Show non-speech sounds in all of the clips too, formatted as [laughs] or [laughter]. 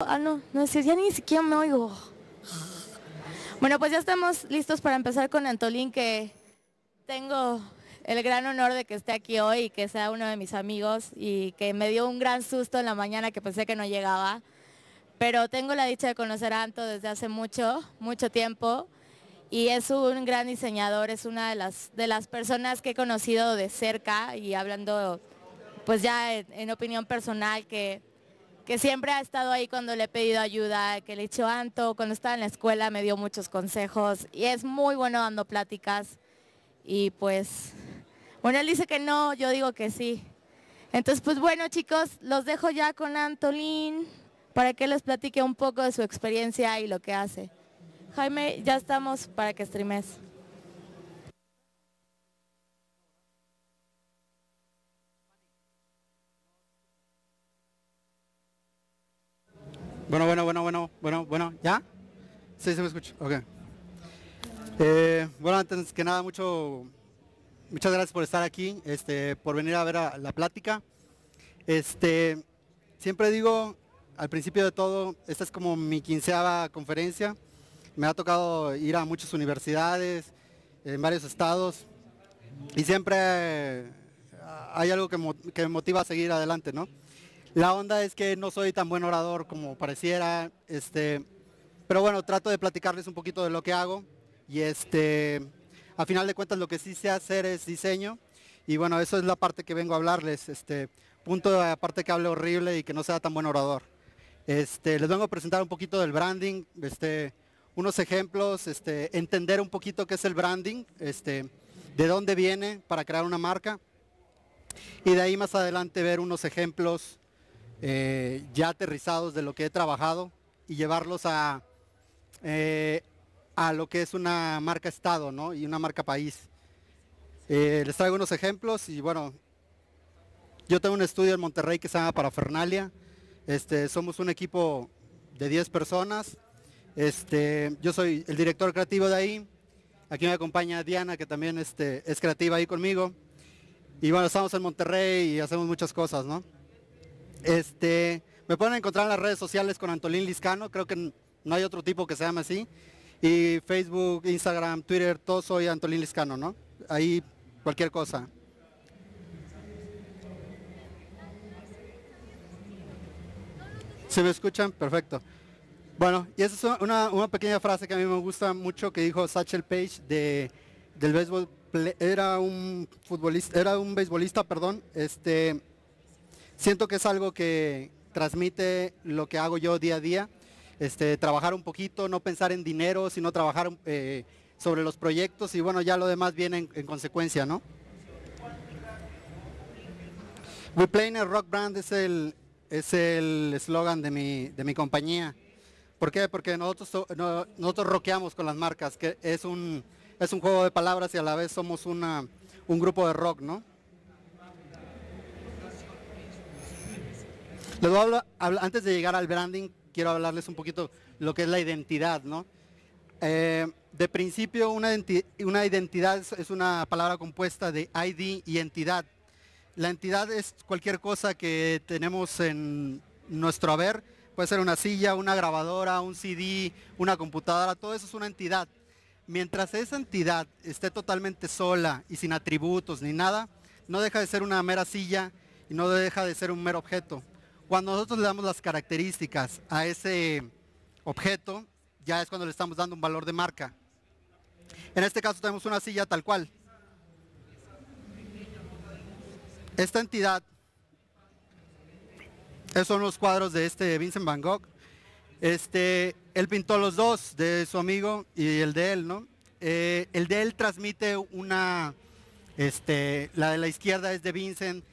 Ah, no, no es ya ni siquiera me oigo. Bueno, pues ya estamos listos para empezar con Antolín, que tengo el gran honor de que esté aquí hoy y que sea uno de mis amigos y que me dio un gran susto en la mañana que pensé que no llegaba. Pero tengo la dicha de conocer a Anto desde hace mucho, mucho tiempo y es un gran diseñador, es una de las, de las personas que he conocido de cerca y hablando pues ya en opinión personal que que siempre ha estado ahí cuando le he pedido ayuda, que le he dicho, Anto, cuando estaba en la escuela me dio muchos consejos y es muy bueno dando pláticas. Y pues, bueno, él dice que no, yo digo que sí. Entonces, pues bueno, chicos, los dejo ya con Antolín para que les platique un poco de su experiencia y lo que hace. Jaime, ya estamos para que streames. Bueno, bueno, bueno, bueno, bueno, bueno, ¿ya? Sí, se me escucha, ok. Eh, bueno, antes que nada, mucho, muchas gracias por estar aquí, este, por venir a ver la plática. Este, siempre digo, al principio de todo, esta es como mi quinceava conferencia. Me ha tocado ir a muchas universidades, en varios estados, y siempre eh, hay algo que, me motiva a seguir adelante, ¿no? La onda es que no soy tan buen orador como pareciera, este, pero bueno, trato de platicarles un poquito de lo que hago y este, a final de cuentas lo que sí sé hacer es diseño y bueno, eso es la parte que vengo a hablarles, este, punto de aparte que hable horrible y que no sea tan buen orador. Este, les vengo a presentar un poquito del branding, este, unos ejemplos, este, entender un poquito qué es el branding, este, de dónde viene para crear una marca y de ahí más adelante ver unos ejemplos eh, ya aterrizados de lo que he trabajado y llevarlos a, eh, a lo que es una marca Estado y una marca país. Eh, les traigo unos ejemplos y bueno, yo tengo un estudio en Monterrey que se llama Parafernalia. Este, somos un equipo de 10 personas. Este, yo soy el director creativo de ahí. Aquí me acompaña Diana, que también este, es creativa ahí conmigo. Y bueno, estamos en Monterrey y hacemos muchas cosas, ¿no? Este, me pueden encontrar en las redes sociales con Antolín Liscano, creo que no hay otro tipo que se llame así. Y Facebook, Instagram, Twitter, todo soy Antolín Liscano, ¿no? Ahí cualquier cosa. ¿Se me escuchan? Perfecto. Bueno, y esa es una, pequeña frase que a mí me gusta mucho que dijo Satchel Page de, del béisbol. Era un futbolista, era un beisbolista, perdón, este, siento que es algo que transmite lo que hago yo día a día, este, trabajar un poquito, no pensar en dinero, sino trabajar eh, sobre los proyectos y bueno, ya lo demás viene en, consecuencia, ¿no? We in a Rock Brand es el es el eslogan de mi, compañía. ¿Por qué? Porque nosotros, nosotros rockeamos con las marcas, que es un, es un juego de palabras y a la vez somos un grupo de rock, ¿no? antes de llegar al branding, quiero hablarles un poquito lo que es la identidad, eh, de principio, una, identidad es una palabra compuesta de ID y entidad. La entidad es cualquier cosa que tenemos en nuestro haber. Puede ser una silla, una grabadora, un CD, una computadora, todo eso es una entidad. Mientras esa entidad esté totalmente sola y sin atributos ni nada, no deja de ser una mera silla y no deja de ser un mero objeto. Cuando nosotros le damos las características a ese objeto, ya es cuando le estamos dando un valor de marca. En este caso tenemos una silla tal cual. Esta entidad, esos son los cuadros de este Vincent Van Gogh. Este, él pintó los dos, de su amigo y el de él, ¿no? Eh, el de él transmite una, este, la de la izquierda es de Vincent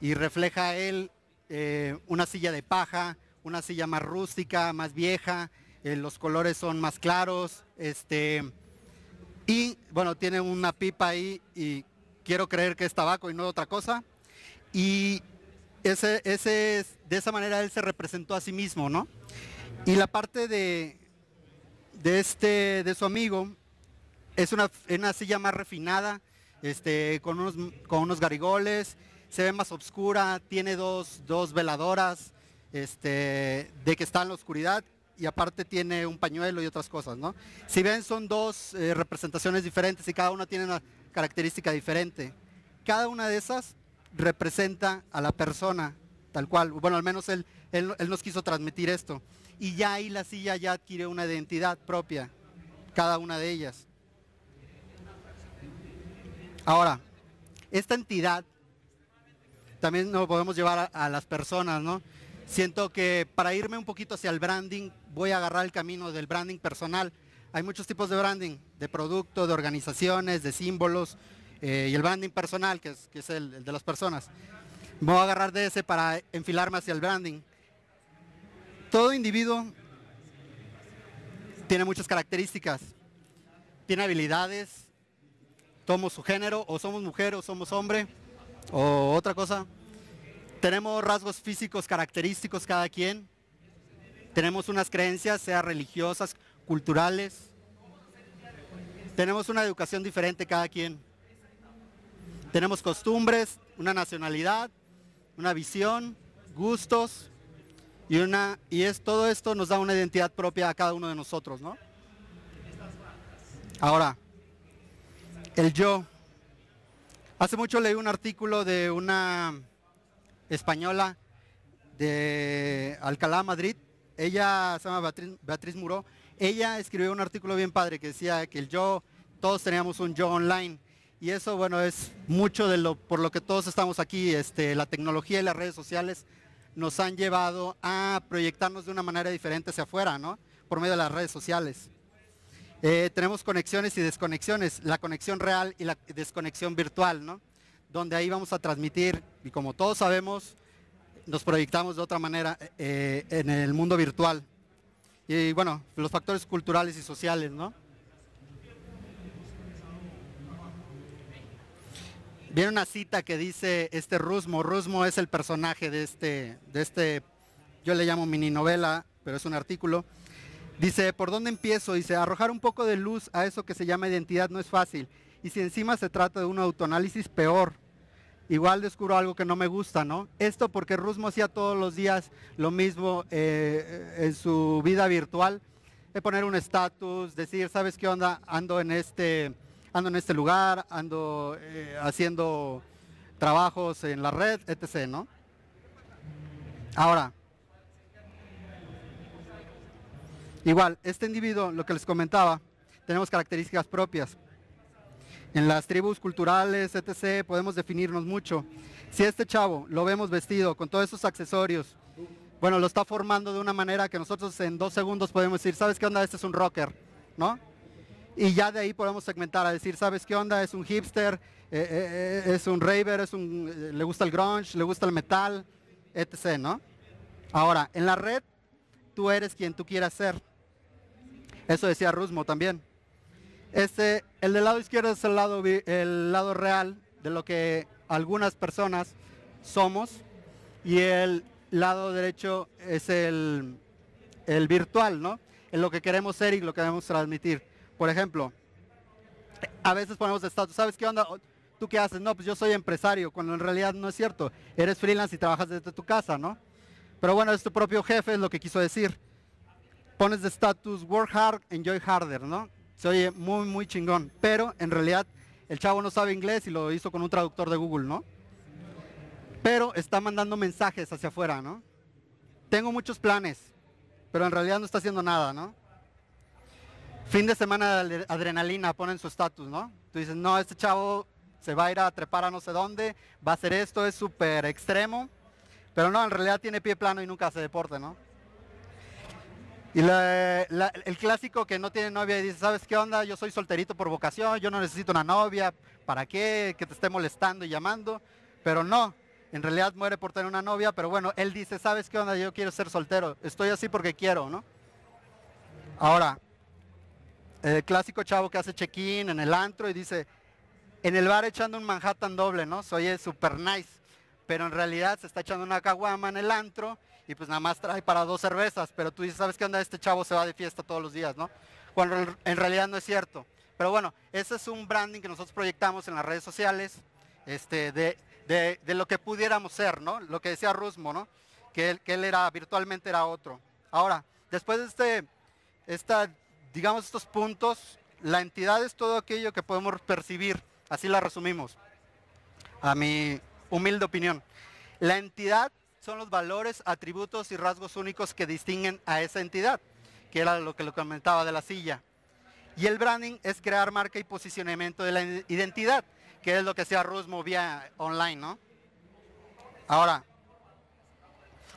y refleja a él eh, una silla de paja, una silla más rústica, más vieja, eh, los colores son más claros, este, y bueno, tiene una pipa ahí y quiero creer que es tabaco y no otra cosa. Y de esa manera él se representó a sí mismo, ¿no? Y la parte de, de, este, de su amigo es una, una silla más refinada, este, con, unos, con unos garigoles, se ve más oscura, tiene dos, veladoras, este, de que está en la oscuridad y aparte tiene un pañuelo y otras cosas, Si ven, son dos eh, representaciones diferentes y cada una tiene una característica diferente. Cada una de esas representa a la persona, tal cual. Bueno, al menos él, él nos quiso transmitir esto. Y ya ahí la silla ya adquiere una identidad propia, cada una de ellas. Ahora, esta entidad también no podemos llevar a, las personas, ¿no? Siento que para irme un poquito hacia el branding, voy a agarrar el camino del branding personal. Hay muchos tipos de branding, de producto, de organizaciones, de símbolos, eh, y el branding personal, que es, el, de las personas. Voy a agarrar de ese para enfilarme hacia el branding. Todo individuo tiene muchas características, tiene habilidades, tomo su género, o somos mujer, o somos hombre, o otra cosa. Tenemos rasgos físicos característicos cada quien. Tenemos unas creencias, sea religiosas, culturales. Tenemos una educación diferente cada quien. Tenemos costumbres, una nacionalidad, una visión, gustos y una y es todo esto nos da una identidad propia a cada uno de nosotros, ¿no? Ahora, el yo. Hace mucho leí un artículo de una española de Alcalá, Madrid. Ella se llama Beatriz, Muro. Muró. Ella escribió un artículo bien padre que decía que el yo, todos teníamos un yo online. Y eso, bueno, es mucho de lo por lo que todos estamos aquí. Este, la tecnología y las redes sociales nos han llevado a proyectarnos de una manera diferente hacia afuera, ¿no? Por medio de las redes sociales. Eh, tenemos conexiones y desconexiones, la conexión real y la desconexión virtual, ¿no? donde ahí vamos a transmitir, y como todos sabemos, nos proyectamos de otra manera eh, eh, en el mundo virtual. Y bueno, los factores culturales y sociales, ¿no? Viene una cita que dice este Rusmo. Rusmo es el personaje de este, de este, yo le llamo mini novela, pero es un artículo. Dice, ¿por dónde empiezo? Dice, arrojar un poco de luz a eso que se llama identidad no es fácil. Y si encima se trata de un autoanálisis, peor igual descubro algo que no me gusta, ¿no? Esto porque Rusmo hacía todos los días lo mismo eh, en su vida virtual, de poner un estatus, decir, ¿sabes qué onda? Ando en este, ando en este lugar, ando eh, haciendo trabajos en la red, etc., ¿no? Ahora, igual, este individuo, lo que les comentaba, tenemos características propias en las tribus culturales, etc., podemos definirnos mucho. Si este chavo lo vemos vestido con todos esos accesorios, bueno, lo está formando de una manera que nosotros en dos segundos podemos decir, ¿sabes qué onda? Este es un rocker, ¿no? Y ya de ahí podemos segmentar a decir, ¿sabes qué onda? Es un hipster, eh, eh, eh, es un raver, es un, le gusta el grunge, le gusta el metal, etc., ¿no? Ahora, en la red, tú eres quien tú quieras ser. Eso decía Rusmo también. Este, el del lado izquierdo es el lado, el lado real de lo que algunas personas somos y el lado derecho es el, virtual, ¿no? En lo que queremos ser y lo que debemos transmitir. Por ejemplo, a veces ponemos estatus, ¿sabes qué onda? ¿Tú qué haces? No, pues yo soy empresario, cuando en realidad no es cierto. Eres freelance y trabajas desde tu casa, ¿no? Pero bueno, es tu propio jefe, es lo que quiso decir. Pones de estatus work hard, enjoy harder, ¿no? se oye muy, muy chingón, pero en realidad el chavo no sabe inglés y lo hizo con un traductor de Google, ¿no? Pero está mandando mensajes hacia afuera, ¿no? Tengo muchos planes, pero en realidad no está haciendo nada, ¿no? Fin de semana de adrenalina, ponen su estatus, ¿no? Tú dices, no, este chavo se va a ir a trepar a no sé dónde, va a hacer esto, es súper extremo, pero no, en realidad tiene pie plano y nunca hace deporte, ¿no? Y el clásico que no tiene novia y dice, ¿sabes qué onda? Yo soy solterito por vocación, yo no necesito una novia, ¿para qué? Que te esté molestando y llamando. Pero no, en realidad muere por tener una novia, pero bueno, él dice, ¿sabes qué onda? Yo quiero ser soltero, estoy así porque quiero, ¿no? Ahora, el clásico chavo que hace check-in en el antro y dice, en el bar echando un Manhattan doble, ¿no? Soy eh, super nice, pero en realidad se está echando una caguama en el antro y pues nada más trae para dos cervezas, pero tú dices, ¿sabes qué onda? Este chavo se va de fiesta todos los días, ¿no? Cuando en realidad no es cierto. Pero bueno, ese es un branding que nosotros proyectamos en las redes sociales, este, de, lo que pudiéramos ser, ¿no? Lo que decía Rusmo, ¿no? Que él, que él era, virtualmente era otro. Ahora, después de este, esta, digamos, estos puntos, la entidad es todo aquello que podemos percibir, así la resumimos, a mi humilde opinión. La entidad son los valores, atributos y rasgos únicos que distinguen a esa entidad, que era lo que lo comentaba de la silla. Y el branding es crear marca y posicionamiento de la identidad, que es lo que hacía Rus vía online, ¿no? Ahora,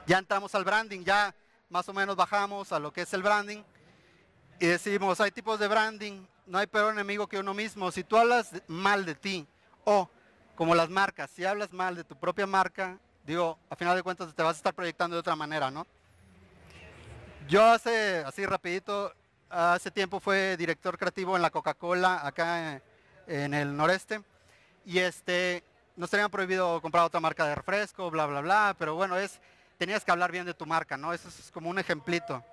ya entramos al branding, ya más o menos bajamos a lo que es el branding y decimos, hay tipos de branding, no hay peor enemigo que uno mismo. Si tú hablas mal de ti o como las marcas, si hablas mal de tu propia marca, digo, a final de cuentas te vas a estar proyectando de otra manera, ¿no? Yo hace, así rapidito, hace tiempo fue director creativo en la Coca-Cola acá en, el noreste y este, nos tenían prohibido comprar otra marca de refresco, bla, bla, bla, pero bueno, es, tenías que hablar bien de tu marca, ¿no? Eso es como un ejemplito.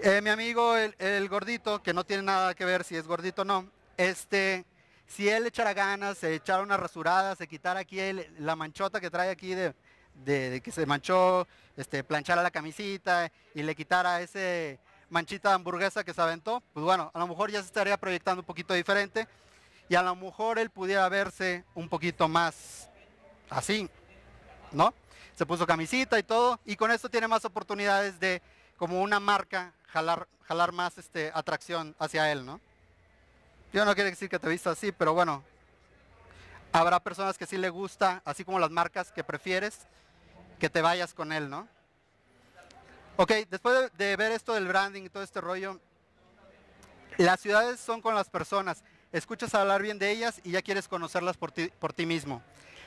Eh, mi amigo, el, el, gordito, que no tiene nada que ver si es gordito o no, este, si él echara ganas, se echara una rasurada, se quitara aquí la manchota que trae aquí de, que se manchó, este, planchara la camisita y le quitara ese manchita de hamburguesa que se aventó, pues bueno, a lo mejor ya se estaría proyectando un poquito diferente y a lo mejor él pudiera verse un poquito más así, ¿no? Se puso camisita y todo y con esto tiene más oportunidades de como una marca jalar, jalar más este, atracción hacia él, ¿no? Yo no quiero decir que te visto así, pero bueno, habrá personas que sí le gusta, así como las marcas que prefieres, que te vayas con él, ¿no? Ok, después de, ver esto del branding y todo este rollo, las ciudades son con las personas. Escuchas hablar bien de ellas y ya quieres conocerlas por ti, mismo.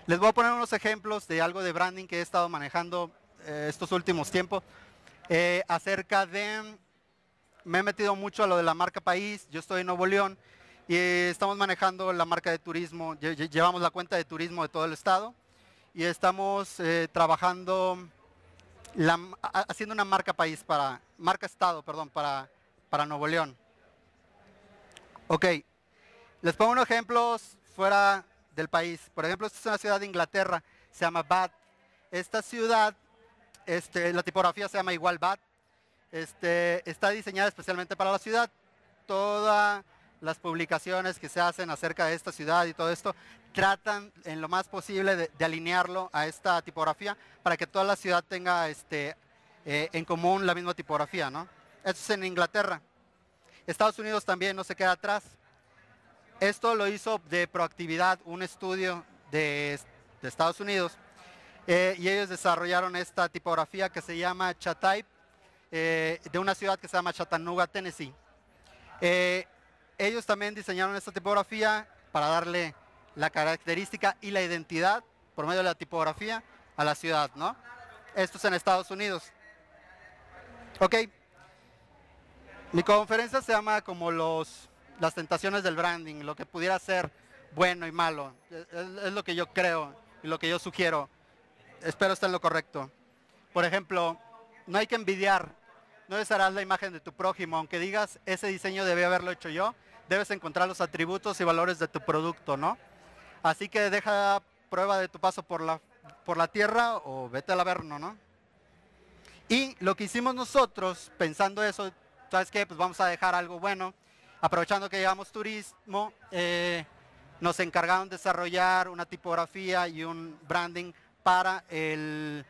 Les voy a poner unos ejemplos de algo de branding que he estado manejando eh, estos últimos tiempos. Eh, acerca de, me he metido mucho a lo de la marca país, yo estoy en Nuevo León, y eh, estamos manejando la marca de turismo, llevamos la cuenta de turismo de todo el estado y estamos eh, trabajando, haciendo una marca país para, marca estado, perdón, para, para Nuevo León. Ok, les pongo unos ejemplos fuera del país. Por ejemplo, esta es una ciudad de Inglaterra, se llama Bath. Esta ciudad, este, la tipografía se llama igual Bath. Este, está diseñada especialmente para la ciudad. Toda las publicaciones que se hacen acerca de esta ciudad y todo esto, tratan en lo más posible de, alinearlo a esta tipografía para que toda la ciudad tenga este, eh, en común la misma tipografía, ¿no? Esto es en Inglaterra. Estados Unidos también no se queda atrás. Esto lo hizo de proactividad un estudio de, de Estados Unidos eh, y ellos desarrollaron esta tipografía que se llama Chatype, eh, de una ciudad que se llama Chattanooga, Tennessee. Ellos también diseñaron esta tipografía para darle la característica y la identidad por medio de la tipografía a la ciudad, ¿no? Esto es en Estados Unidos. Ok. Mi conferencia se llama como los, las tentaciones del branding, lo que pudiera ser bueno y malo. Es, lo que yo creo y lo que yo sugiero. Espero estar en lo correcto. Por ejemplo, no hay que envidiar, no desharás la imagen de tu prójimo, aunque digas, ese diseño debe haberlo hecho yo, debes encontrar los atributos y valores de tu producto, ¿no? Así que deja prueba de tu paso por la, por la tierra o vete al averno, ¿no? Y lo que hicimos nosotros, pensando eso, ¿sabes qué? Pues vamos a dejar algo bueno. Aprovechando que llevamos turismo, eh, nos encargaron de desarrollar una tipografía y un branding para el,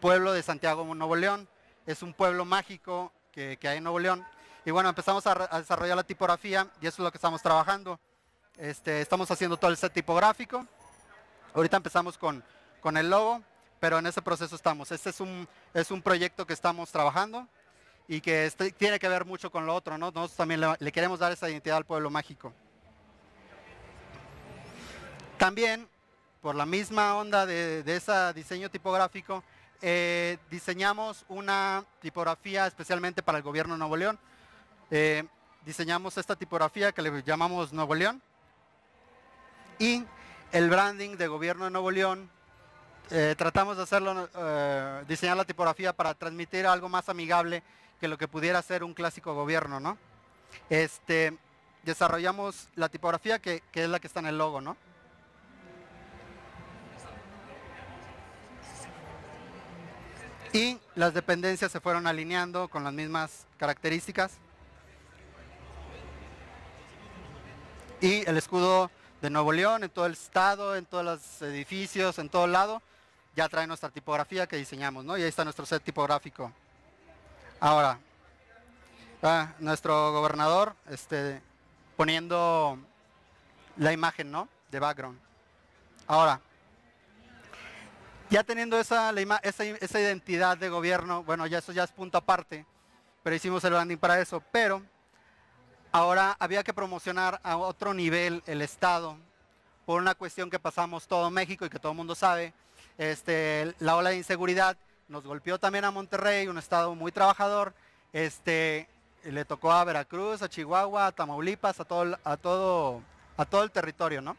pueblo de Santiago Nuevo León. Es un pueblo mágico que, que hay en Nuevo León. Y bueno, empezamos a, desarrollar la tipografía y eso es lo que estamos trabajando. Este, estamos haciendo todo el set tipográfico. Ahorita empezamos con, con el logo, pero en ese proceso estamos. Este es un, es un proyecto que estamos trabajando y que este, tiene que ver mucho con lo otro, ¿no? Nosotros también le, queremos dar esa identidad al pueblo mágico. También, por la misma onda de, ese diseño tipográfico, eh, diseñamos una tipografía especialmente para el gobierno de Nuevo León. Eh, diseñamos esta tipografía que le llamamos Nuevo León y el branding de gobierno de Nuevo León. Eh, tratamos de hacerlo, eh, diseñar la tipografía para transmitir algo más amigable que lo que pudiera ser un clásico gobierno, Este, desarrollamos la tipografía que, que es la que está en el logo, ¿no? Y las dependencias se fueron alineando con las mismas características. y el escudo de Nuevo León en todo el estado, en todos los edificios, en todo lado. Ya trae nuestra tipografía que diseñamos, ¿no? Y ahí está nuestro set tipográfico. Ahora, ah, nuestro gobernador este, poniendo la imagen, ¿no? De background. Ahora, ya teniendo esa, esa, esa identidad de gobierno, bueno, ya eso ya es punto aparte, pero hicimos el branding para eso, pero Ahora había que promocionar a otro nivel el Estado por una cuestión que pasamos todo México y que todo el mundo sabe. Este, la ola de inseguridad nos golpeó también a Monterrey, un estado muy trabajador. Este, le tocó a Veracruz, a Chihuahua, a Tamaulipas, a todo, a todo, a todo el territorio, ¿no?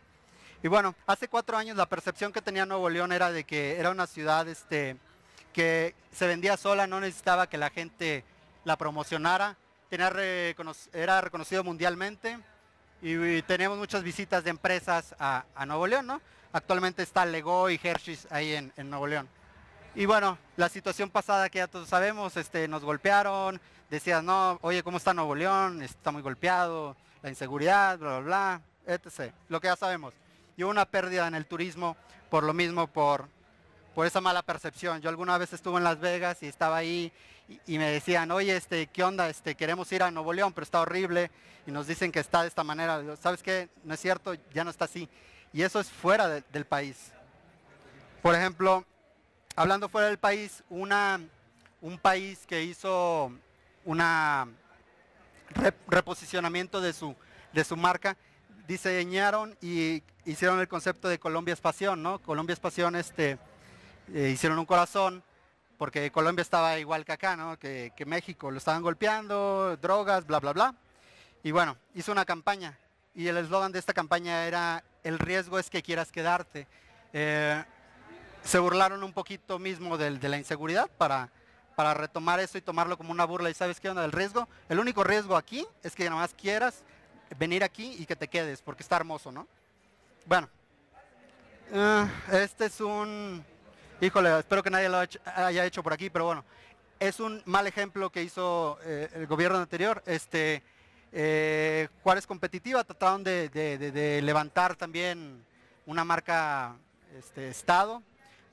Y bueno, hace cuatro años la percepción que tenía Nuevo León era de que era una ciudad este, que se vendía sola, no necesitaba que la gente la promocionara, era reconocido mundialmente y, tenemos muchas visitas de empresas a, Nuevo León, ¿no? Actualmente está Lego y Hershey's ahí en, Nuevo León. Y bueno, la situación pasada que ya todos sabemos, este, nos golpearon, decían, no, oye, ¿cómo está Nuevo León? Está muy golpeado, la inseguridad, bla, bla, bla, etc. Lo que ya sabemos. Y hubo una pérdida en el turismo por lo mismo, por, por esa mala percepción. Yo alguna vez estuve en Las Vegas y estaba ahí y, me decían, oye, este, ¿qué onda? Este, queremos ir a Nuevo León, pero está horrible y nos dicen que está de esta manera. ¿Sabes qué? No es cierto, ya no está así. Y eso es fuera del país. Por ejemplo, hablando fuera del país, una, un país que hizo un reposicionamiento de su, de su marca, diseñaron y hicieron el concepto de Colombia es ¿no? Colombia es este, eh, hicieron un corazón porque Colombia estaba igual que acá, ¿no? que, México, lo estaban golpeando, drogas, bla, bla, bla. Y bueno, hizo una campaña y el eslogan de esta campaña era el riesgo es que quieras quedarte. Eh, se burlaron un poquito mismo de, la inseguridad para, retomar eso y tomarlo como una burla. ¿Y sabes qué onda del riesgo? El único riesgo aquí es que nada más quieras venir aquí y que te quedes, porque está hermoso, ¿no? Bueno, eh, este es un, Híjole, espero que nadie lo haya hecho por aquí, pero bueno, es un mal ejemplo que hizo eh, el gobierno anterior. Este, eh, Competitiva trataron de, levantar también una marca este, Estado,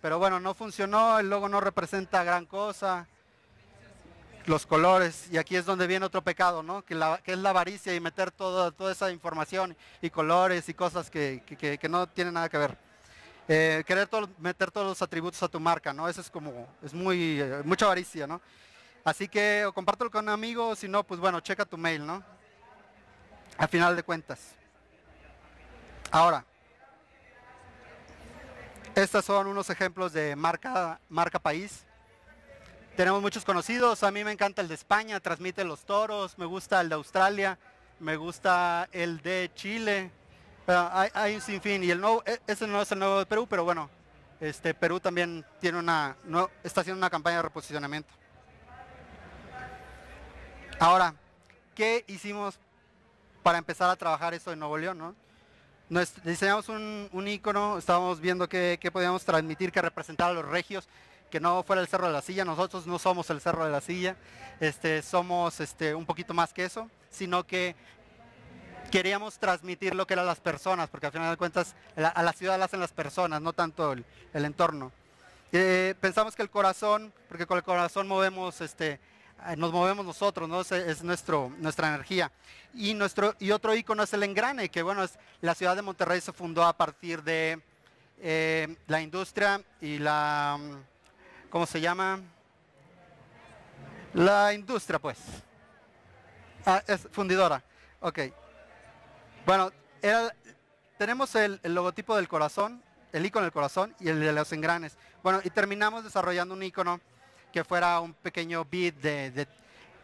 pero bueno, no funcionó, el logo no representa gran cosa, los colores, y aquí es donde viene otro pecado, ¿no? que, es la avaricia y meter toda esa información y colores y cosas que no tienen nada que ver. Eh, querer meter todos los atributos a tu marca, ¿no? Eso es como, es muy, eh, mucha avaricia, ¿no? Así que compártelo con un amigo, si no, pues bueno, checa tu mail, ¿no? A final de cuentas. Ahora, estos son unos ejemplos de marca, marca país. Tenemos muchos conocidos, a mí me encanta el de España, transmite los toros, me gusta el de Australia, me gusta el de Chile, Ah, hay, hay, un sinfín y el nuevo, e, ese no es el nuevo de Perú, pero bueno, este, Perú también tiene una, no, está haciendo una campaña de reposicionamiento. Ahora, ¿qué hicimos para empezar a trabajar eso en Nuevo León? ¿no? diseñamos un, un icono, estábamos viendo qué, qué podíamos transmitir que representaba a los regios, que no fuera el Cerro de la Silla, nosotros no somos el Cerro de la Silla, este, somos este, un poquito más que eso, sino que queríamos transmitir lo que eran las personas, porque al final de cuentas a la ciudad la hacen las personas, no tanto el, entorno. Eh, pensamos que el corazón, porque con el corazón movemos, este, eh, nos movemos nosotros, ¿no? es, nuestra energía. Y, nuestro, y otro icono es el engrane, que bueno, la ciudad de Monterrey se fundó a partir de eh, la industria y la, ¿cómo se llama? La industria, pues. Ah, es fundidora. Ok. Bueno, tenemos el, logotipo del corazón, el icono del corazón y el de los engranes. Bueno, y terminamos desarrollando un icono que fuera un pequeño beat de,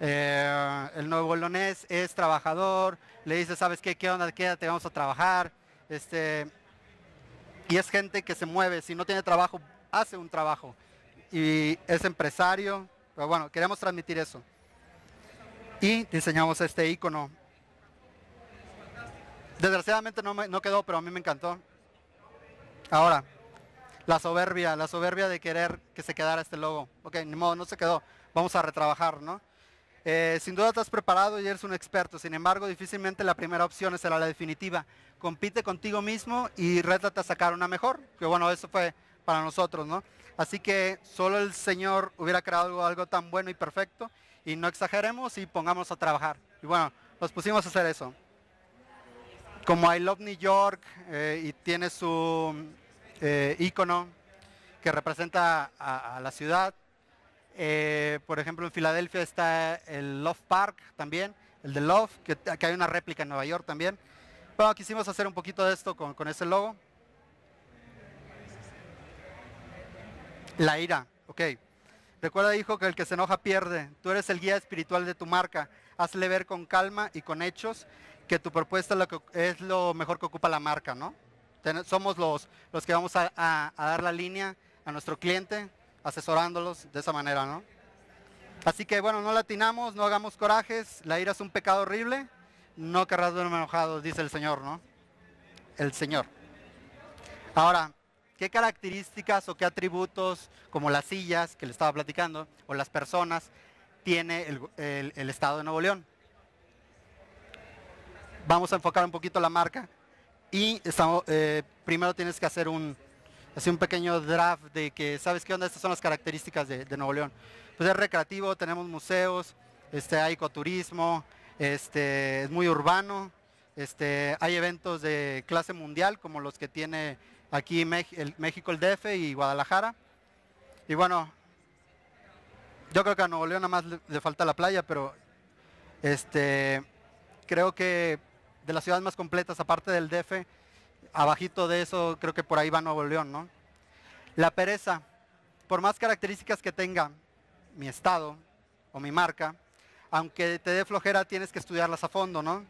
eh, el nuevo bolonés es trabajador, le dice, ¿sabes qué? ¿Qué onda? Te vamos a trabajar. Este, y es gente que se mueve, si no tiene trabajo, hace un trabajo. Y es empresario, pero bueno, queremos transmitir eso. Y diseñamos este icono Desgraciadamente no, quedó, pero a mí me encantó. Ahora, la soberbia, la soberbia de querer que se quedara este logo. Ok, ni modo, no se quedó. Vamos a retrabajar, ¿no? Eh, sin duda estás preparado y eres un experto, sin embargo difícilmente la primera opción será la definitiva. Compite contigo mismo y rétate a sacar una mejor, que bueno, eso fue para nosotros, ¿no? Así que solo el Señor hubiera creado algo tan bueno y perfecto y no exageremos y pongamos a trabajar. Y bueno, nos pusimos a hacer eso como I Love New York eh, y tiene su icono eh, que representa a, la ciudad. Eh, por ejemplo, en Filadelfia está el Love Park también, el de Love, que, hay una réplica en Nueva York también. Pero quisimos hacer un poquito de esto con, con ese logo. La ira, ok. Recuerda, hijo, que el que se enoja pierde. Tú eres el guía espiritual de tu marca. Hazle ver con calma y con hechos que tu propuesta es lo, mejor que ocupa la marca, ¿no? somos los, los que vamos a, dar la línea a nuestro cliente, asesorándolos de esa manera, ¿no? Así que bueno, no latinamos, no hagamos corajes, la ira es un pecado horrible, no querrás verme enojado, dice el Señor, ¿no? El Señor. Ahora, ¿qué características o qué atributos, como las sillas que le estaba platicando, o las personas, tiene el Estado de Nuevo León? vamos a enfocar un poquito la marca y eh, primero tienes que hacer un, un pequeño draft de que, ¿sabes qué onda? Estas son las características de, Nuevo León. Pues es recreativo, tenemos museos, este, hay ecoturismo, este, es muy urbano, este, hay eventos de clase mundial como los que tiene aquí México el DF y Guadalajara. Y bueno, yo creo que a Nuevo León nada más le, falta la playa, pero este, creo que de las ciudades más completas, aparte del DF, abajito de eso creo que por ahí va Nuevo León, ¿no? La pereza, por más características que tenga mi estado o mi marca, aunque te dé flojera tienes que estudiarlas a fondo, ¿no?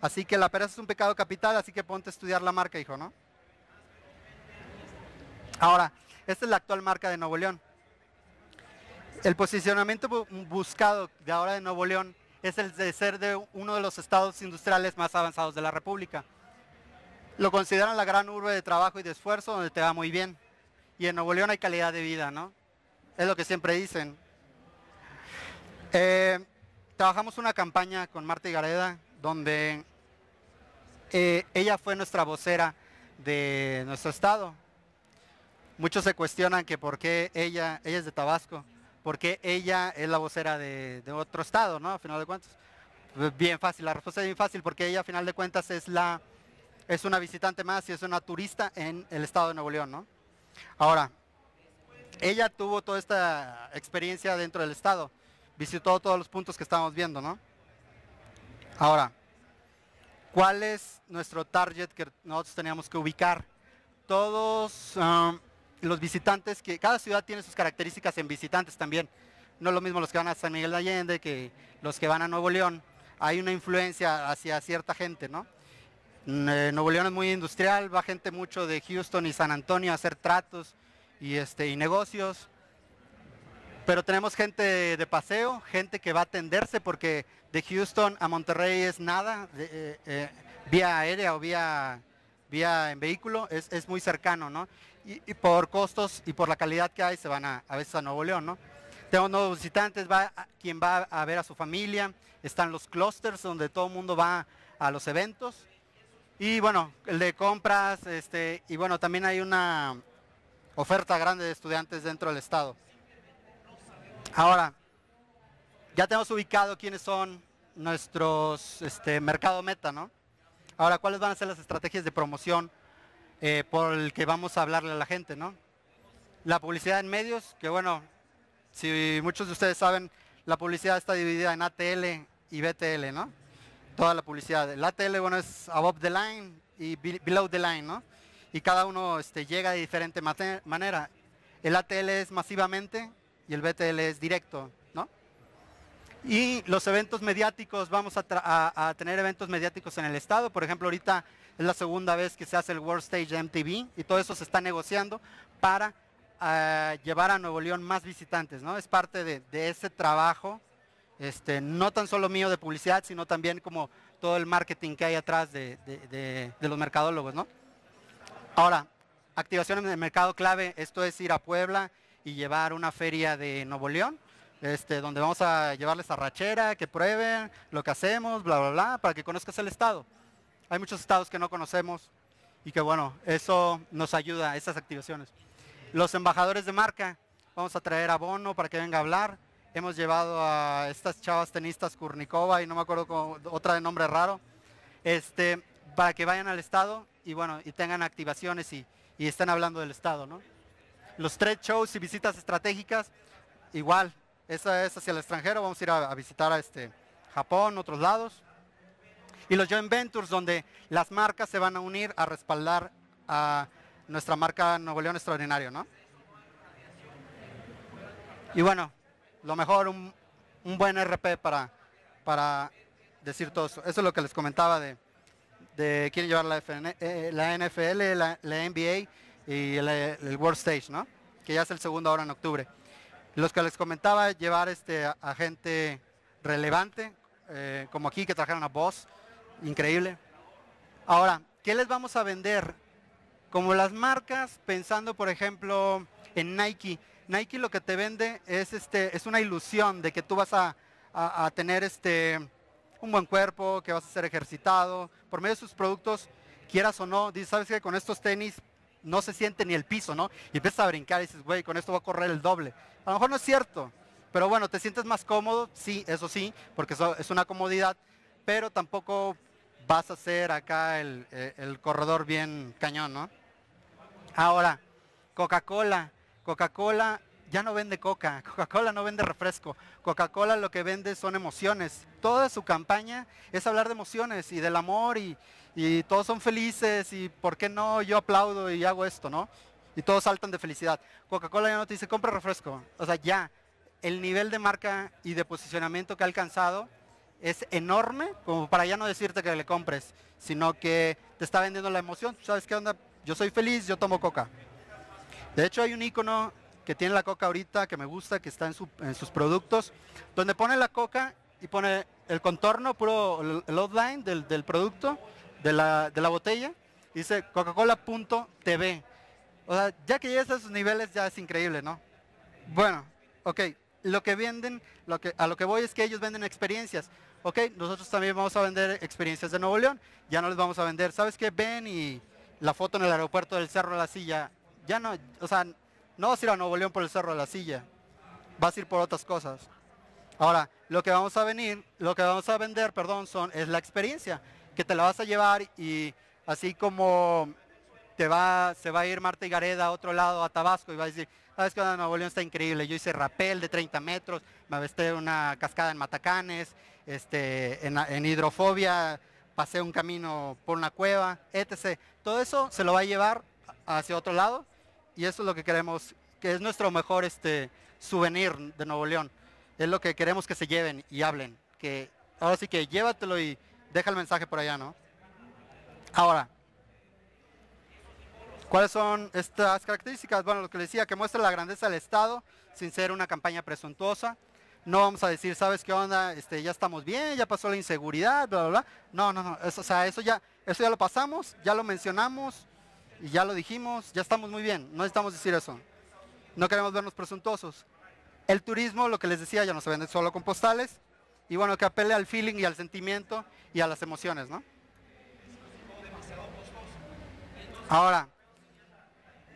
Así que la pereza es un pecado capital, así que ponte a estudiar la marca, hijo, ¿no? Ahora, esta es la actual marca de Nuevo León. El posicionamiento buscado de ahora de Nuevo León es el de ser de uno de los estados industriales más avanzados de la República. Lo consideran la gran urbe de trabajo y de esfuerzo donde te va muy bien. Y en Nuevo León hay calidad de vida, ¿no? Es lo que siempre dicen. Eh, trabajamos una campaña con Marta Gareda donde eh, ella fue nuestra vocera de nuestro estado. Muchos se cuestionan que por qué ella, ella es de Tabasco porque ella es la vocera de, otro estado, ¿no? A final de cuentas. Pues, bien fácil, la respuesta es bien fácil porque ella a final de cuentas es la es una visitante más y es una turista en el estado de Nuevo León, ¿no? Ahora, ella tuvo toda esta experiencia dentro del estado, visitó todos los puntos que estábamos viendo, ¿no? Ahora, ¿cuál es nuestro target que nosotros teníamos que ubicar? Todos um, los visitantes, que cada ciudad tiene sus características en visitantes también. No es lo mismo los que van a San Miguel de Allende que los que van a Nuevo León. Hay una influencia hacia cierta gente, ¿no? Mm, eh, Nuevo León es muy industrial, va gente mucho de Houston y San Antonio a hacer tratos y, este, y negocios. Pero tenemos gente de paseo, gente que va a atenderse porque de Houston a Monterrey es nada, eh, eh, vía aérea o vía, vía en vehículo, es, es muy cercano, ¿no? y, por costos y por la calidad que hay se van a, a veces a Nuevo León, ¿no? tengo nuevos visitantes, va quien va a ver a su familia, están los clusters donde todo el mundo va a los eventos. Y bueno, el de compras, este, y bueno, también hay una oferta grande de estudiantes dentro del estado. Ahora, ya tenemos ubicado quiénes son nuestros este, mercado meta, ¿no? Ahora, ¿cuáles van a ser las estrategias de promoción eh, por el que vamos a hablarle a la gente, ¿no? La publicidad en medios, que bueno, si muchos de ustedes saben, la publicidad está dividida en ATL y BTL, ¿no? Toda la publicidad. El ATL, bueno, es above the line y below the line, ¿no? Y cada uno este, llega de diferente manera. El ATL es masivamente y el BTL es directo. Y los eventos mediáticos, vamos a, tener eventos mediáticos en el estado. Por ejemplo, ahorita es la segunda vez que se hace el World Stage MTV y todo eso se está negociando para eh, llevar a Nuevo León más visitantes, ¿no? Es parte de, ese trabajo, este, no tan solo mío de publicidad, sino también como todo el marketing que hay atrás de, de los mercadólogos, ¿no? Ahora, activaciones el mercado clave, esto es ir a Puebla y llevar una feria de Nuevo León este, donde vamos a llevarles a rachera, que prueben lo que hacemos, bla, bla, bla, para que conozcas el estado. Hay muchos estados que no conocemos y que bueno, eso nos ayuda, esas activaciones. Los embajadores de marca, vamos a traer a Bono para que venga a hablar. Hemos llevado a estas chavas tenistas Kurnikova y no me acuerdo con otra de nombre raro, este, para que vayan al estado y bueno, y tengan activaciones y, estén hablando del estado, ¿no? Los tres shows y visitas estratégicas, igual, esa es hacia el extranjero, vamos a ir a, visitar a este, Japón, otros lados. Y los joint ventures, donde las marcas se van a unir a respaldar a nuestra marca Nuevo León Extraordinario, ¿no? Y bueno, lo mejor, un, buen RP para, para decir todo eso. Eso es lo que les comentaba de, de quieren llevar la, NFL, eh, eh, la, NBA y el, el World Stage, ¿no? Que ya es el segundo ahora en octubre. Los que les comentaba, llevar este, a gente relevante, eh, como aquí que trajeron a Boss, increíble. Ahora, ¿qué les vamos a vender? Como las marcas, pensando por ejemplo en Nike. Nike lo que te vende es, este, es una ilusión de que tú vas a, tener este, un buen cuerpo, que vas a ser ejercitado. Por medio de sus productos, quieras o no, dices, ¿sabes que Con estos tenis no se siente ni el piso, ¿no? Y empiezas a brincar y dices, güey, con esto va a correr el doble. A lo mejor no es cierto, pero bueno, te sientes más cómodo, sí, eso sí, porque eso es una comodidad, pero tampoco vas a ser acá el, eh, el corredor bien cañón, ¿no? Ahora, Coca-Cola. Coca-Cola ya no vende coca, [laughs] Coca-Cola no vende refresco, Coca-Cola lo que vende son emociones. Toda su campaña es hablar de emociones y del amor y, y todos son felices y por qué no yo aplaudo y hago esto, ¿no? Y todos saltan de felicidad. Coca-Cola ya no te dice, compra refresco. O sea, ya, el nivel de marca y de posicionamiento que ha alcanzado es enorme, como para ya no decirte que le compres, sino que te está vendiendo la emoción. ¿Sabes qué onda? Yo soy feliz, yo tomo coca. De hecho, hay un icono que tiene la coca ahorita, que me gusta, que está en, sus productos, donde pone la coca y pone el contorno, puro el outline del, del producto, de la, de la botella, dice Coca-Cola.tv. O sea, ya que ya a esos niveles ya es increíble, ¿no? Bueno, ok, lo que venden, lo que, a lo que voy es que ellos venden experiencias. Ok, nosotros también vamos a vender experiencias de Nuevo León, ya no les vamos a vender, ¿sabes qué? Ven y la foto en el aeropuerto del Cerro de la Silla, ya no, o sea, no vas a ir a Nuevo León por el Cerro de la Silla, vas a ir por otras cosas. Ahora, lo que vamos a venir, lo que vamos a vender, perdón, son, es la experiencia que te la vas a llevar y así como te va, se va a ir Marta Gareda a otro lado, a Tabasco, y va a decir, sabes ah, que Nuevo León está increíble, yo hice rapel de 30 metros, me avesté una cascada en Matacanes, este, en, hidrofobia, pasé un camino por una cueva, etc. Todo eso se lo va a llevar hacia otro lado y eso es lo que queremos, que es nuestro mejor este, souvenir de Nuevo León. Es lo que queremos que se lleven y hablen, que ahora sí que llévatelo y deja el mensaje por allá, ¿no? Ahora, ¿cuáles son estas características? Bueno, lo que les decía, que muestra la grandeza del Estado sin ser una campaña presuntuosa. No vamos a decir, ¿sabes qué onda? Este, ya estamos bien, ya pasó la inseguridad, bla, bla, bla. No, no, no. o sea, eso ya, ya lo pasamos, ya lo mencionamos y ya lo dijimos, ya estamos muy bien. No necesitamos decir eso. No queremos vernos presuntuosos. El turismo, lo que les decía, ya no se vende solo con postales, y bueno, que apele al feeling y al sentimiento y a las emociones, ¿no? Ahora,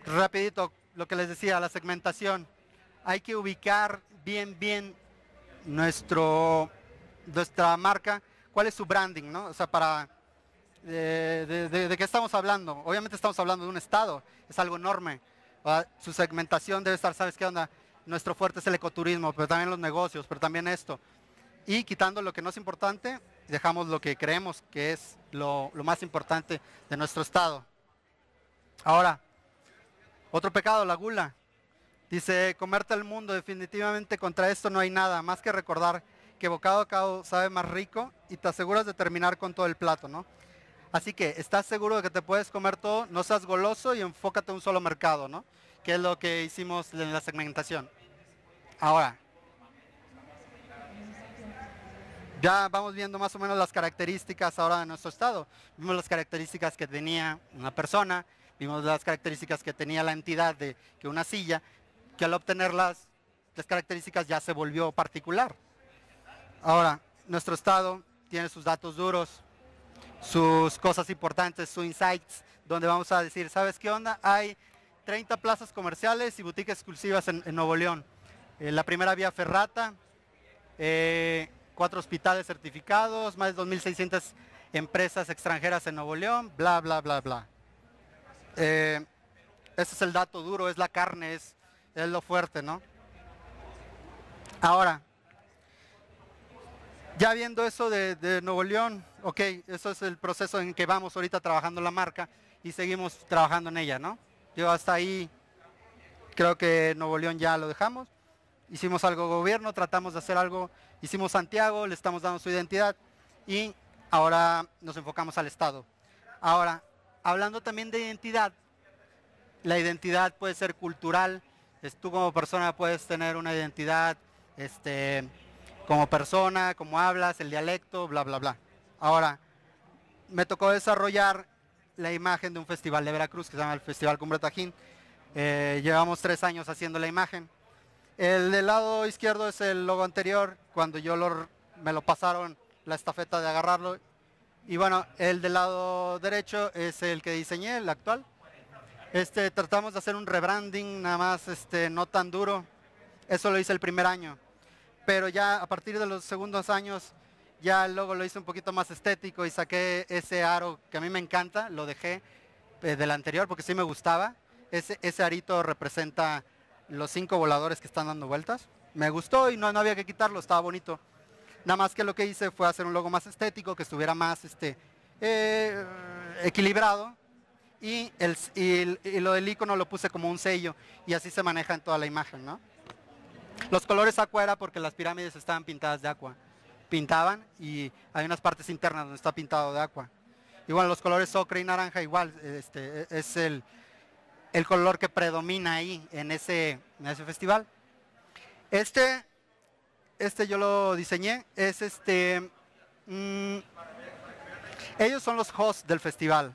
rapidito, lo que les decía, la segmentación. Hay que ubicar bien, bien nuestro, nuestra marca, cuál es su branding, ¿no? O sea, para, eh, de, qué estamos hablando? Obviamente estamos hablando de un estado, es algo enorme. Ah, su segmentación debe estar, ¿sabes qué onda? Nuestro fuerte es el ecoturismo, pero también los negocios, pero también esto y quitando lo que no es importante, dejamos lo que creemos que es lo, más importante de nuestro estado. Ahora, otro pecado, la gula. Dice, comerte el mundo, definitivamente contra esto no hay nada, más que recordar que bocado a cabo sabe más rico y te aseguras de terminar con todo el plato, ¿no? Así que, ¿estás seguro de que te puedes comer todo? No seas goloso y enfócate en un solo mercado, ¿no? Que es lo que hicimos en la segmentación. Ahora, ya vamos viendo más o menos las características ahora de nuestro estado. Vimos las características que tenía una persona, vimos las características que tenía la entidad de que una silla, que al obtener las características ya se volvió particular. Ahora, nuestro estado tiene sus datos duros, sus cosas importantes, sus insights, donde vamos a decir, ¿sabes qué onda? Hay 30 plazas comerciales y boutiques exclusivas en, Nuevo León. Eh, la primera vía Ferrata, eh, cuatro hospitales certificados, más de 2.600 empresas extranjeras en Nuevo León, bla, bla, bla, bla. Eh, ese es el dato duro, es la carne, es, es lo fuerte, ¿no? Ahora, ya viendo eso de, de, Nuevo León, ok, eso es el proceso en que vamos ahorita trabajando la marca y seguimos trabajando en ella, ¿no? Yo hasta ahí creo que Nuevo León ya lo dejamos hicimos algo gobierno, tratamos de hacer algo, hicimos Santiago, le estamos dando su identidad y ahora nos enfocamos al Estado. Ahora, hablando también de identidad, la identidad puede ser cultural, tú como persona puedes tener una identidad, este, como persona, como hablas, el dialecto, bla, bla, bla. Ahora, me tocó desarrollar la imagen de un festival de Veracruz que se llama el Festival Cumbre Tajín. Eh, llevamos tres años haciendo la imagen. El del lado izquierdo es el logo anterior, cuando yo me lo pasaron la estafeta de agarrarlo. Y bueno, el del lado derecho es el que diseñé, el actual. Este, tratamos de hacer un rebranding, nada más este, no tan duro. Eso lo hice el primer año. Pero ya a partir de los segundos años, ya el logo lo hice un poquito más estético y saqué ese aro que a mí me encanta, lo dejé eh, del anterior porque sí me gustaba. Ese, ese arito representa los cinco voladores que están dando vueltas. Me gustó y no, no había que quitarlo, estaba bonito. Nada más que lo que hice fue hacer un logo más estético, que estuviera más este, eh, equilibrado. Y, el, lo del icono lo puse como un sello y así se maneja en toda la imagen. Los colores aqua era porque las pirámides estaban pintadas de agua. Pintaban y hay unas partes internas donde está pintado de agua. igual bueno, los colores ocre y naranja igual, este, e, es el, el color que predomina ahí en ese, en ese festival. Este, este yo lo diseñé, es este, mm, ellos son los hosts del festival.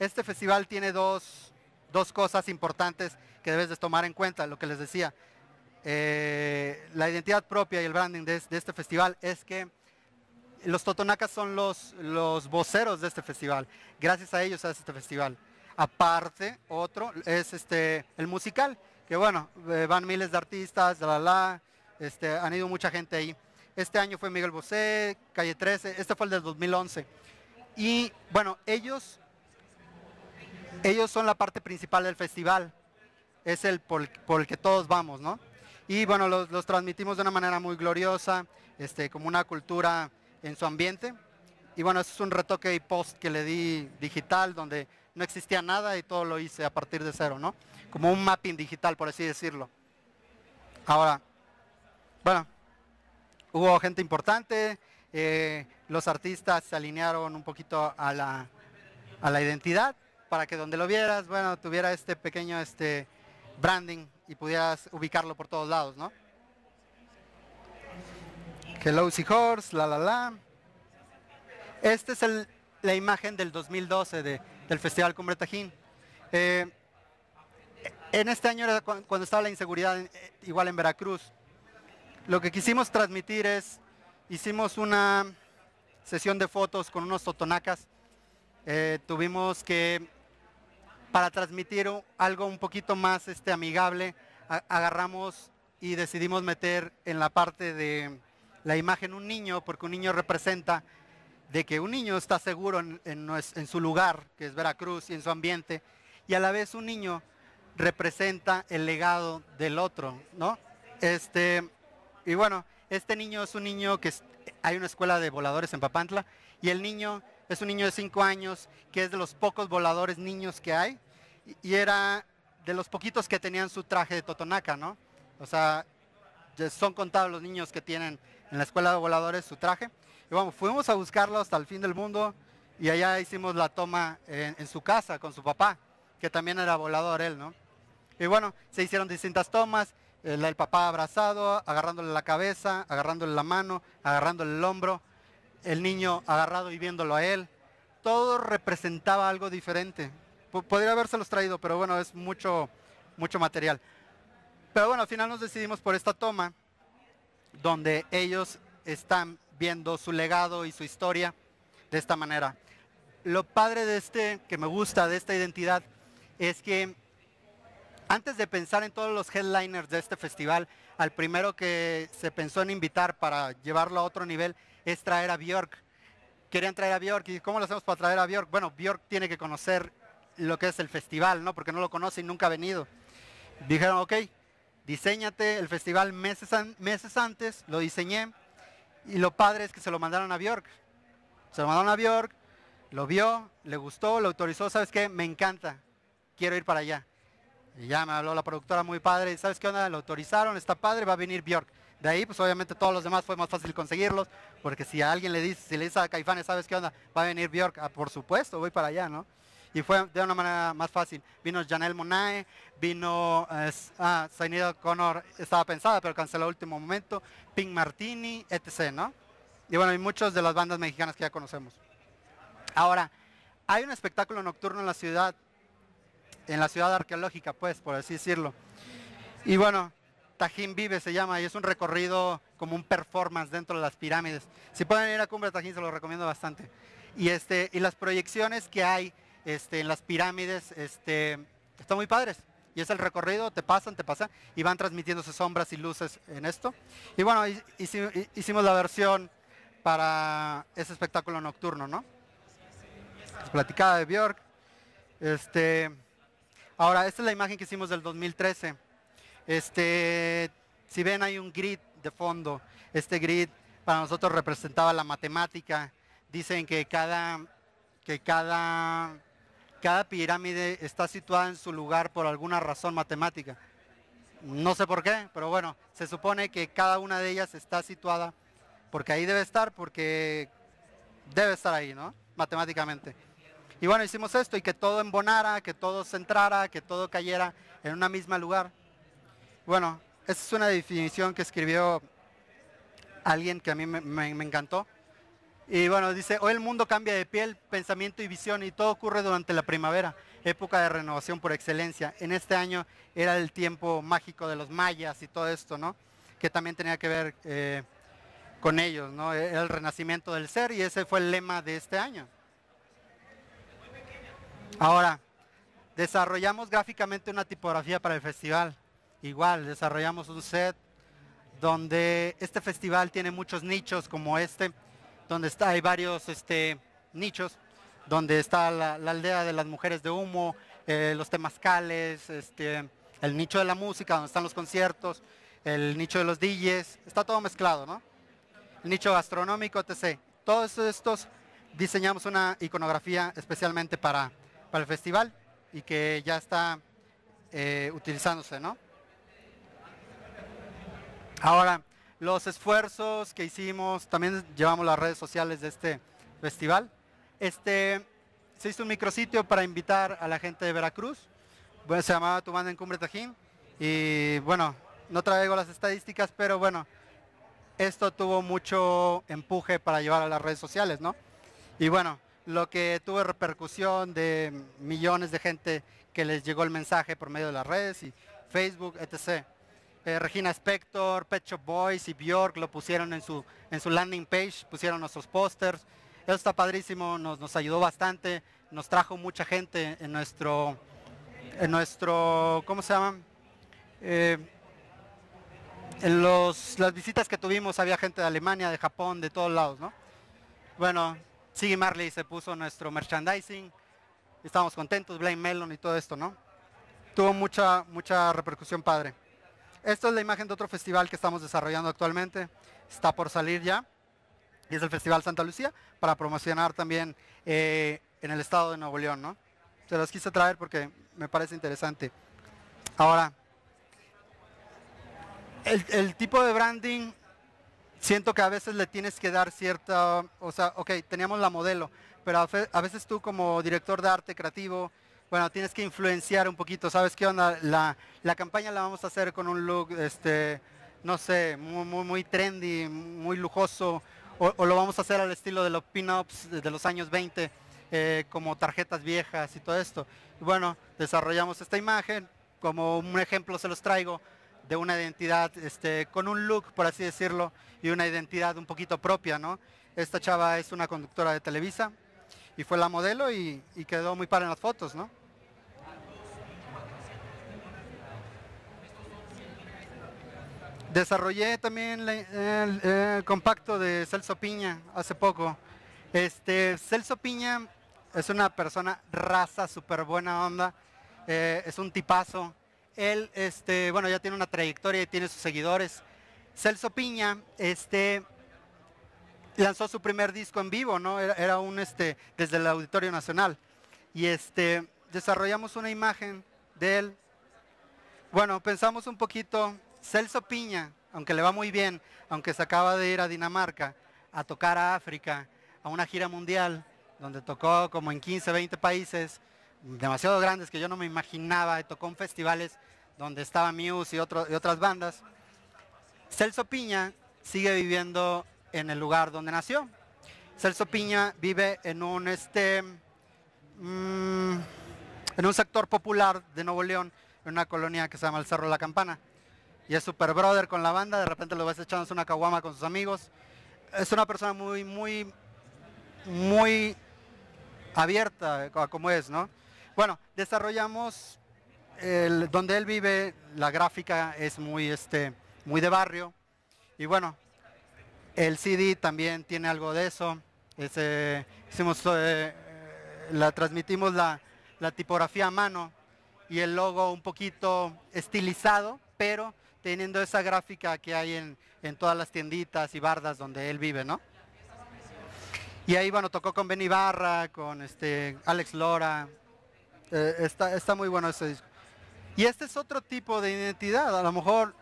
Este festival tiene dos, cosas importantes que debes de tomar en cuenta, lo que les decía. Eh, la identidad propia y el branding de, este festival es que los totonacas son los, los voceros de este festival. Gracias a ellos hace este festival. Aparte, otro es este el musical, que bueno, eh, van miles de artistas, la la, este, han ido mucha gente ahí. Este año fue Miguel Bosé, Calle 13, este fue el del 2011. Y bueno, ellos, ellos son la parte principal del festival, es el por, el que todos vamos, ¿no? Y bueno, los, transmitimos de una manera muy gloriosa, este, como una cultura en su ambiente. Y bueno, eso es un retoque y post que le di digital, donde no existía nada y todo lo hice a partir de cero, ¿no? Como un mapping digital, por así decirlo. Ahora, bueno, hubo gente importante, eh, los artistas se alinearon un poquito a la, a la identidad para que donde lo vieras, bueno, tuviera este pequeño este branding y pudieras ubicarlo por todos lados, ¿no? Hello Seahorse, la la la. Esta es la imagen del 2012 de del Festival Cumbre Tajín. Eh, en este año cuando estaba la inseguridad eh, igual en Veracruz. Lo que quisimos transmitir es, hicimos una sesión de fotos con unos totonacas. Eh, tuvimos que, para transmitir algo un poquito más este, amigable, agarramos y decidimos meter en la parte de la imagen un niño, porque un niño representa de que un niño está seguro en, su lugar, que es Veracruz, y en su ambiente, y a la vez un niño representa el legado del otro, ¿no? Este, y bueno, este niño es un niño que hay una escuela de voladores en Papantla, y el niño es un niño de 5 años, que es de los pocos voladores niños que hay, y, y era de los poquitos que tenían su traje de Totonaca, ¿no? O sea, son contados los niños que tienen en la escuela de voladores su traje. Y vamos, fuimos a buscarlo hasta el fin del mundo y allá hicimos la toma en, su casa con su papá, que también era volador él, ¿no? Y bueno, se hicieron distintas tomas, el, papá abrazado, agarrándole la cabeza, agarrándole la mano, agarrándole el hombro, el niño agarrado y viéndolo a él. Todo representaba algo diferente. Podría podría habérselos traído, pero bueno, es mucho, mucho material. Pero bueno, al final nos decidimos por esta toma donde ellos están viendo su legado y su historia de esta manera. Lo padre de este, que me gusta, de esta identidad, es que antes de pensar en todos los headliners de este festival, al primero que se pensó en invitar para llevarlo a otro nivel es traer a Bjork. Querían traer a Bjork y ¿cómo lo hacemos para traer a Bjork? Bueno, Bjork tiene que conocer lo que es el festival, ¿no? Porque no lo conoce y nunca ha venido. Dijeron, ok, diseñate el festival meses, meses antes, lo diseñé, y lo padre es que se lo mandaron a Bjork. Se lo mandaron a Bjork, lo vio, le gustó, lo autorizó, ¿sabes qué? Me encanta, quiero ir para allá. Y ya me habló la productora muy padre, ¿sabes qué onda? Lo autorizaron, está padre, va a venir Bjork. De ahí, pues obviamente todos los demás fue más fácil conseguirlos, porque si a alguien le dice, si le dice a Caifanes, ¿sabes qué onda? Va a venir Bjork, ah, por supuesto, voy para allá, ¿no? y fue de una manera más fácil. Vino Janel Monae, vino eh, ah, Connor, estaba pensada, pero canceló el último momento, Pink Martini, etc. ¿no? Y bueno, hay muchas de las bandas mexicanas que ya conocemos. Ahora, hay un espectáculo nocturno en la ciudad, en la ciudad arqueológica, pues, por así decirlo. Y bueno, Tajín Vive se llama y es un recorrido como un performance dentro de las pirámides. Si pueden ir a Cumbre Tajín se lo recomiendo bastante. Y, este, y las proyecciones que hay este, en las pirámides, este, están muy padres. Y es el recorrido, te pasan, te pasan, y van transmitiéndose sombras y luces en esto. Y bueno, hicimos la versión para ese espectáculo nocturno, ¿no? Pues platicada de Björk. Este, ahora, esta es la imagen que hicimos del 2013. Este, si ven, hay un grid de fondo. Este grid para nosotros representaba la matemática. Dicen que cada, que cada cada pirámide está situada en su lugar por alguna razón matemática. No sé por qué, pero bueno, se supone que cada una de ellas está situada porque ahí debe estar, porque debe estar ahí, ¿no? Matemáticamente. Y bueno, hicimos esto y que todo embonara, que todo centrara, que todo cayera en una misma lugar. Bueno, esa es una definición que escribió alguien que a mí me encantó. Y bueno, dice, hoy el mundo cambia de piel, pensamiento y visión y todo ocurre durante la primavera, época de renovación por excelencia. En este año era el tiempo mágico de los mayas y todo esto, ¿no? Que también tenía que ver eh, con ellos, ¿no? E, era el renacimiento del ser y ese fue el lema de este año. Ahora, desarrollamos gráficamente una tipografía para el festival. Igual, desarrollamos un set donde este festival tiene muchos nichos como este donde está, hay varios este, nichos, donde está la, aldea de las mujeres de humo, eh, los temazcales, este, el nicho de la música, donde están los conciertos, el nicho de los DJs, está todo mezclado, ¿no? El nicho gastronómico, etc. Todos estos diseñamos una iconografía especialmente para, para el festival y que ya está eh, utilizándose, ¿no? Ahora, los esfuerzos que hicimos, también llevamos las redes sociales de este festival. Este, se hizo un micrositio para invitar a la gente de Veracruz, se llamaba Tu Banda en Cumbre Tajín, y bueno, no traigo las estadísticas, pero bueno, esto tuvo mucho empuje para llevar a las redes sociales, ¿no? Y bueno, lo que tuvo repercusión de millones de gente que les llegó el mensaje por medio de las redes y Facebook, etc. Eh, Regina Spector, Pet Shop Boys y Bjork lo pusieron en su, en su landing page, pusieron nuestros pósters. Eso está padrísimo, nos, nos, ayudó bastante, nos trajo mucha gente en nuestro, en nuestro ¿cómo se llama? Eh, en las visitas que tuvimos había gente de Alemania, de Japón, de todos lados, ¿no? Bueno, Siggy Marley se puso nuestro merchandising, estamos contentos, Blaine Melon y todo esto, ¿no? Tuvo mucha, mucha repercusión padre. Esta es la imagen de otro festival que estamos desarrollando actualmente. Está por salir ya. Y es el Festival Santa Lucía para promocionar también eh, en el estado de Nuevo León. ¿no? Se los quise traer porque me parece interesante. Ahora, el, tipo de branding, siento que a veces le tienes que dar cierta, o sea, ok, teníamos la modelo, pero a veces tú como director de arte creativo, bueno, tienes que influenciar un poquito, ¿sabes qué onda? La, campaña la vamos a hacer con un look, este, no sé, muy, muy, trendy, muy lujoso, o, lo vamos a hacer al estilo de los pin-ups de los años 20, eh, como tarjetas viejas y todo esto. bueno, desarrollamos esta imagen, como un ejemplo se los traigo, de una identidad, este, con un look, por así decirlo, y una identidad un poquito propia, ¿no? Esta chava es una conductora de Televisa, y fue la modelo y, quedó muy para en las fotos, ¿no? Desarrollé también el, compacto de Celso Piña hace poco. Este, Celso Piña es una persona raza, súper buena onda, eh, es un tipazo. Él, este, bueno, ya tiene una trayectoria y tiene sus seguidores. Celso Piña, este, lanzó su primer disco en vivo, ¿no? Era, un este, desde el Auditorio Nacional. Y este, desarrollamos una imagen de él. Bueno, pensamos un poquito, Celso Piña, aunque le va muy bien, aunque se acaba de ir a Dinamarca a tocar a África, a una gira mundial, donde tocó como en 15, 20 países, demasiado grandes que yo no me imaginaba, y tocó en festivales donde estaba Muse y, y otras bandas. Celso Piña sigue viviendo en el lugar donde nació. Celso Piña vive en un, este, mm, en un sector popular de Nuevo León, en una colonia que se llama el Cerro de la Campana. Y es super brother con la banda, de repente lo ves echándose una caguama con sus amigos. Es una persona muy, muy, muy abierta como es, ¿no? Bueno, desarrollamos el, donde él vive, la gráfica es muy, este, muy de barrio. Y bueno, el CD también tiene algo de eso. hicimos, eh, eh, la transmitimos la, tipografía a mano y el logo un poquito estilizado, pero teniendo esa gráfica que hay en, todas las tienditas y bardas donde él vive, ¿no? Y ahí, bueno, tocó con Benny Barra, con este Alex Lora. Eh, está, está muy bueno ese disco. Y este es otro tipo de identidad. A lo mejor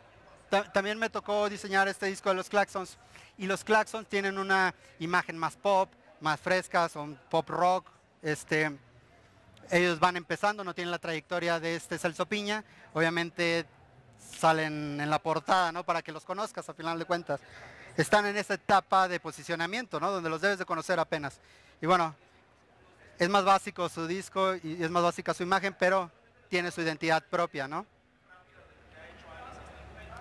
también me tocó diseñar este disco de los Claxons y los claxons tienen una imagen más pop, más fresca, son pop rock, este, ellos van empezando, no tienen la trayectoria de este Celso Piña, obviamente salen en la portada, ¿no? Para que los conozcas a final de cuentas. Están en esa etapa de posicionamiento, ¿no? Donde los debes de conocer apenas. Y bueno, es más básico su disco y es más básica su imagen, pero tiene su identidad propia, ¿no?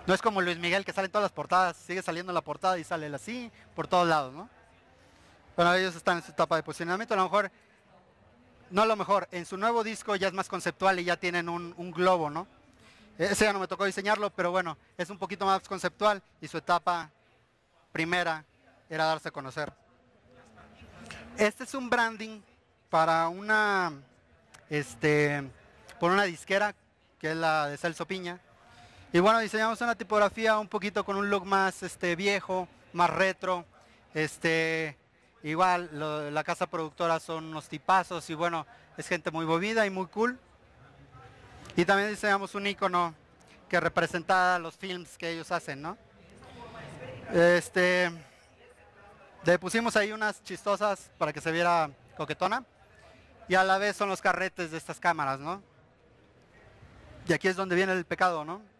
No es como Luis Miguel que sale en todas las portadas, sigue saliendo la portada y sale así por todos lados, ¿no? Bueno, ellos están en su etapa de posicionamiento, a lo mejor, no a lo mejor, en su nuevo disco ya es más conceptual y ya tienen un, globo, ¿no? E-, ese ya no me tocó diseñarlo, pero bueno, es un poquito más conceptual y su etapa primera era darse a conocer. Este es un branding para una, este, por una disquera, que es la de Celso Piña, y bueno, diseñamos una tipografía un poquito con un look más este, viejo, más retro. Este, igual, la casa productora son unos tipazos y bueno, es gente muy movida y muy cool. Y también diseñamos un icono que representa los films que ellos hacen, ¿no? Este, le pusimos ahí unas chistosas para que se viera coquetona. Y a la vez son los carretes de estas cámaras, ¿no? Y aquí es donde viene el pecado, ¿no?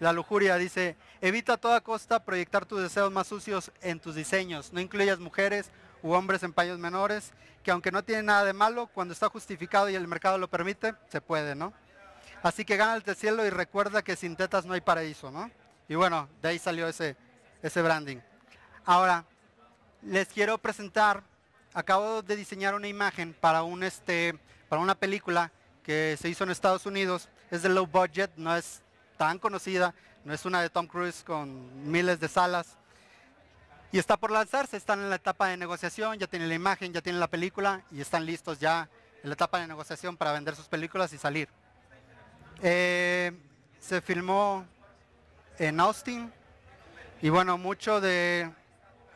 La lujuria dice, evita a toda costa proyectar tus deseos más sucios en tus diseños. No incluyas mujeres u hombres en paños menores, que aunque no tiene nada de malo, cuando está justificado y el mercado lo permite, se puede, ¿no? Así que gana el cielo y recuerda que sin tetas no hay paraíso, ¿no? Y bueno, de ahí salió ese, ese branding. Ahora, les quiero presentar, acabo de diseñar una imagen para, un, este, para una película que se hizo en Estados Unidos. Es de low budget, no es tan conocida, no es una de Tom Cruise con miles de salas. Y está por lanzarse, están en la etapa de negociación, ya tienen la imagen, ya tienen la película y están listos ya en la etapa de negociación para vender sus películas y salir. Eh, se filmó en Austin y bueno, mucho de,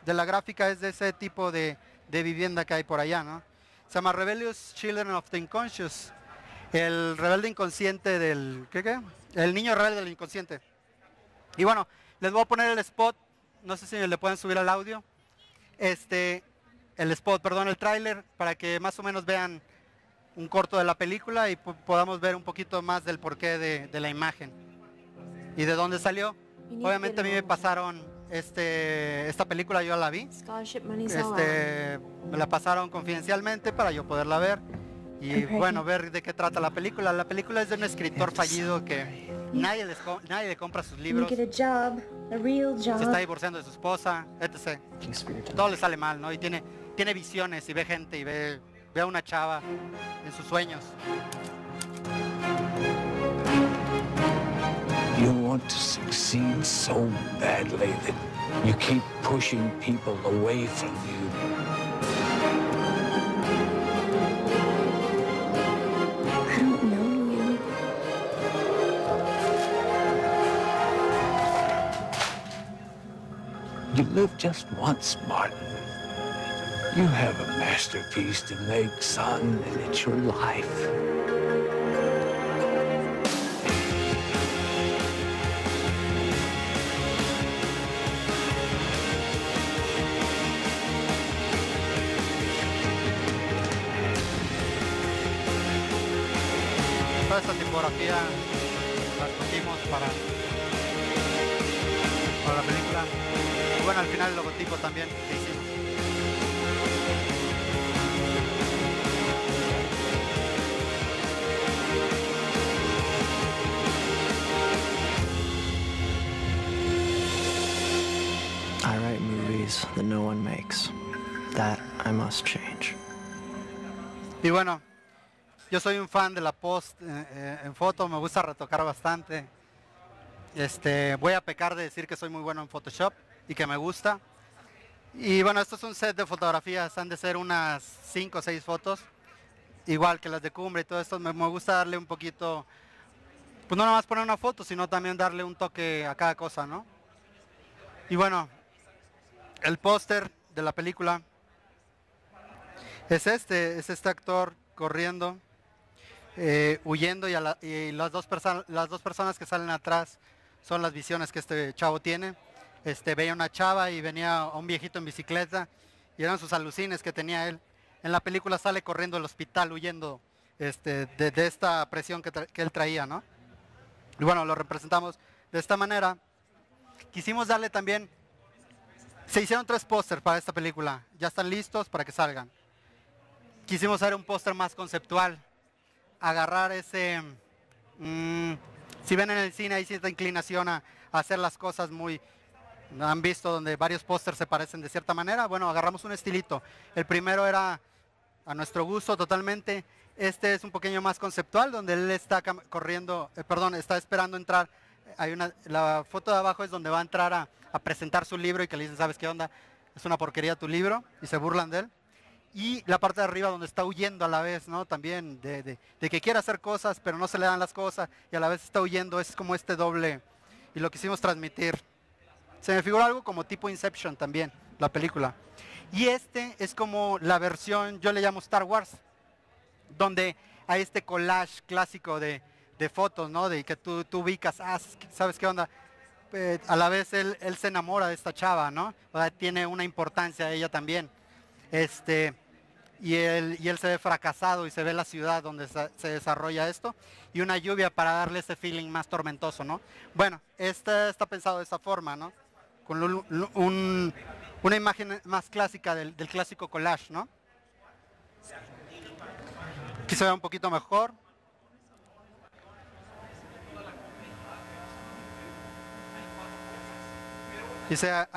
la gráfica es de ese tipo de, vivienda que hay por allá, ¿no? Se llama Rebellious Children of the Unconscious, el rebelde inconsciente del... ¿Qué qué? El niño rebelde del inconsciente. Y bueno, les voy a poner el spot. No sé si le pueden subir al audio. Este, el spot, perdón, el tráiler, para que más o menos vean un corto de la película y podamos ver un poquito más del porqué de, la imagen y de dónde salió. Obviamente a mí me pasaron este, esta película, yo la vi. Este, um, me la pasaron confidencialmente para yo poderla ver. Y bueno, ver de qué trata la película. La película es de un escritor fallido que nadie, nadie le compra sus libros. Se está divorciando de su esposa, etc. Todo le sale mal, ¿no? Y tiene, tiene visiones y ve gente y ve, ve a una chava en sus sueños. You want to so badly that you keep pushing people away from You live just once, Martin. You have a masterpiece to make, son, and it's your life. Toda esta tipografía la escogimos para, para la película. Y bueno, al final el logotipo también I write movies that no one makes. That I must change. Y bueno, yo soy un fan de la post eh, eh, en foto, me gusta retocar bastante. Este, voy a pecar de decir que soy muy bueno en Photoshop, y que me gusta. Y bueno, esto es un set de fotografías, han de ser unas 5 o 6 fotos, igual que las de cumbre y todo esto. Me, gusta darle un poquito, pues no nomás poner una foto, sino también darle un toque a cada cosa, ¿no? Y bueno, el póster de la película es este, es este actor corriendo, eh, huyendo y, y las, dos las dos personas que salen atrás son las visiones que este chavo tiene. Este, veía una chava y venía un viejito en bicicleta y eran sus alucines que tenía él. En la película sale corriendo al hospital huyendo este, de, esta presión que, él traía, ¿no? Y bueno, lo representamos de esta manera. Quisimos darle también, se hicieron tres pósters para esta película, ya están listos para que salgan. Quisimos hacer un póster más conceptual, agarrar ese, mm, si ven en el cine hay cierta inclinación a hacer las cosas muy, han visto donde varios pósters se parecen de cierta manera. Bueno, agarramos un estilito. El primero era a nuestro gusto totalmente. Este es un pequeño más conceptual, donde él está corriendo, eh, perdón, está esperando entrar. Hay una, la foto de abajo es donde va a entrar a, presentar su libro y que le dicen, ¿sabes qué onda? Es una porquería tu libro y se burlan de él. Y la parte de arriba donde está huyendo a la vez, ¿no? También de que quiere hacer cosas, pero no se le dan las cosas y a la vez está huyendo. Es como este doble. Y lo quisimos transmitir se me figura algo como tipo Inception también, la película. Y este es como la versión, yo le llamo Star Wars, donde hay este collage clásico de, fotos, ¿no? De que tú, tú ubicas, ah, ¿sabes qué onda? Eh, a la vez él, se enamora de esta chava, ¿no? O sea, tiene una importancia ella también. Este, y él, y él se ve fracasado y se ve la ciudad donde se, desarrolla esto y una lluvia para darle ese feeling más tormentoso, ¿no? Bueno, este está pensado de esta forma, ¿no? con una imagen más clásica del, clásico collage, ¿no? Aquí se ve un poquito mejor. y se,